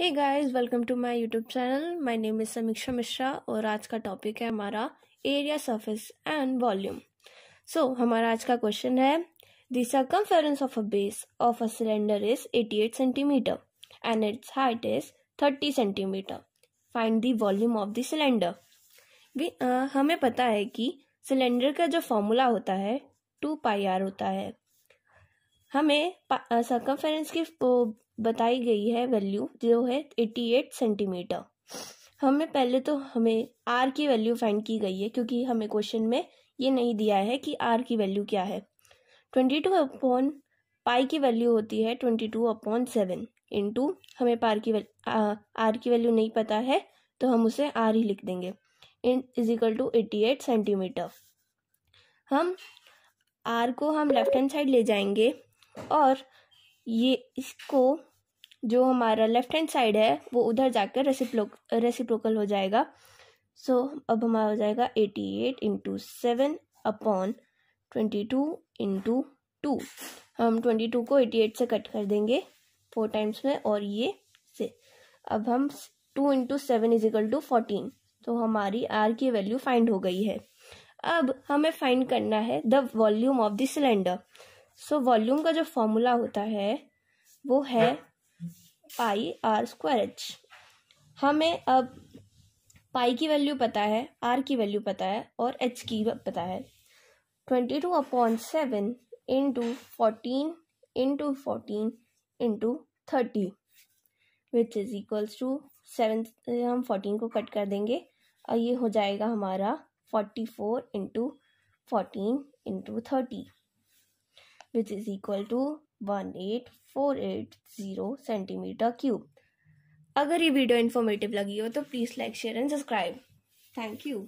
hey guys welcome to my YouTube channel my name is Samiksha Mishra और आज का topic है हमारा area surface and volume so हमारा आज का क्वेश्चन है the circumference of a base of a cylinder is 88 centimetre and its height is 30 centimetre find the volume of the cylinder हमें पता है कि सिलेंडर का जो फॉर्मूला होता है टू पाई आर होता है हमें सर्कमफेरेंस की बताई गई है वैल्यू जो है एट्टी एट सेंटीमीटर हमें पहले तो हमें आर की वैल्यू फाइंड की गई है क्योंकि हमें क्वेश्चन में ये नहीं दिया है कि आर की वैल्यू क्या है ट्वेंटी टू अपॉन पाई की वैल्यू होती है twenty two upon seven into हमें पार की वैल्यू आर की वैल्यू नहीं पता है तो हम उसे आर ही लिख देंगे इन is equal to eighty eight centimetre हम आर को हम लेफ्ट हैंड साइड ले जाएंगे और ये इसको जो हमारा लेफ्ट हैंड साइड है वो उधर जाकर रेसिप्लो रेसिप्रोकल हो जाएगा सो so, अब हमारा हो जाएगा eighty eight into seven upon twenty two into two हम ट्वेंटी टू को एटी एट से कट कर देंगे फोर टाइम्स में और ये से अब हम two into seven is equal to fourteen तो हमारी आर की वैल्यू फाइंड हो गई है अब हमें फाइंड करना है the volume of the cylinder so so, volume का जो फॉर्मूला होता है वो है पाई आर स्क्वायर एच हमें अब पाई की वैल्यू पता है आर की वैल्यू पता है और एच की पता है twenty two upon seven into fourteen into fourteen into thirty which is equals to seven हम फोर्टीन को कट कर देंगे और ये हो जाएगा हमारा forty four into fourteen into thirty which is equal to one eight four eight zero centimetre cube अगर ये वीडियो इन्फॉर्मेटिव लगी हो तो please like share and subscribe thank you